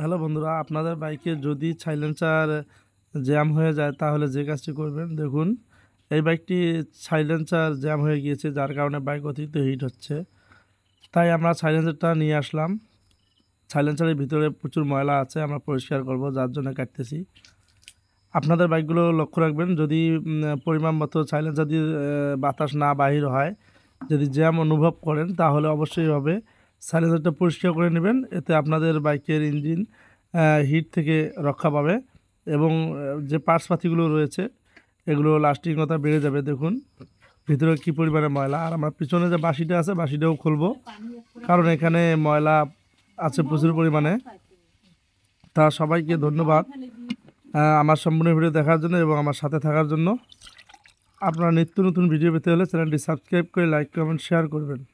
hello বন্ধুরা আপনাদের বাইকে যদি সাইলেন্সার জ্যাম হয়ে যায় তাহলে যে কাজটি করবেন দেখুন এই বাইকটি সাইলেন্সার জ্যাম হয়ে গিয়েছে যার কারণে বাইক অতিরিক্ত হিট হচ্ছে তাই আমরা সাইলেন্সারটা নিয়ে আসলাম সাইলেন্সারের ভিতরে প্রচুর ময়লা আছে আমরা পরিষ্কার করব যার জন্য কাটতেছি আপনাদের বাইকগুলো লক্ষ্য রাখবেন যদি পরিমাণ মতো সাইলেন্সার দিয়ে বাতাস না বাহির হয় যদি জ্যাম অনুভব করেন তাহলে অবশ্যই হবে সাইলেজারটা পরিষ্কার করে নেবেন এতে আপনাদের বাইকের ইঞ্জিন হিট থেকে রক্ষা পাবে এবং যে পার্সপাতিগুলো রয়েছে এগুলো লাস্টিংতা বেড়ে যাবে দেখুন ভিতরে কি পরিমাণে ময়লা আর আমার পিছনে যে বাঁশিটা আছে বাসিটাও খুলবো কারণ এখানে ময়লা আছে প্রচুর পরিমাণে তা সবাইকে ধন্যবাদ আমার সম্পূর্ণ ভিডিও দেখার জন্য এবং আমার সাথে থাকার জন্য আপনারা নিত্য নতুন ভিডিও পেতে হলে চ্যানেলটি সাবস্ক্রাইব করে লাইক কমেন্ট শেয়ার করবেন